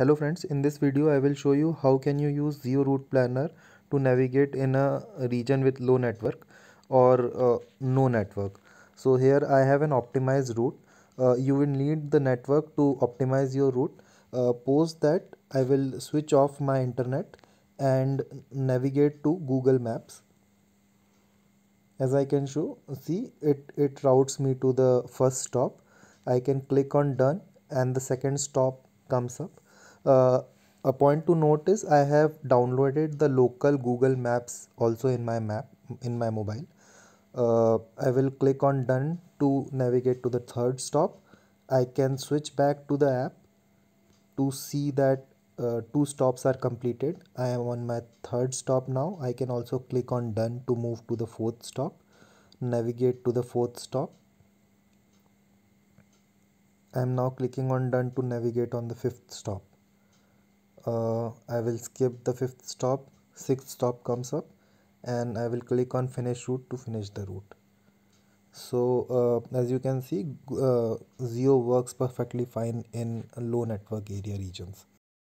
Hello friends, in this video I will show you how can you use Zero Route Planner to navigate in a region with low network or uh, no network. So here I have an optimized route. Uh, you will need the network to optimize your route. Uh, post that I will switch off my internet and navigate to Google Maps. As I can show, see it, it routes me to the first stop. I can click on done and the second stop comes up uh, a point to note is I have downloaded the local Google Maps also in my map in my mobile. Uh, I will click on done to navigate to the third stop. I can switch back to the app to see that uh, two stops are completed. I am on my third stop now. I can also click on done to move to the fourth stop. Navigate to the fourth stop. I am now clicking on done to navigate on the fifth stop uh, I will skip the fifth stop sixth stop comes up and I will click on finish route to finish the route so uh, as you can see uh, Zio works perfectly fine in low network area regions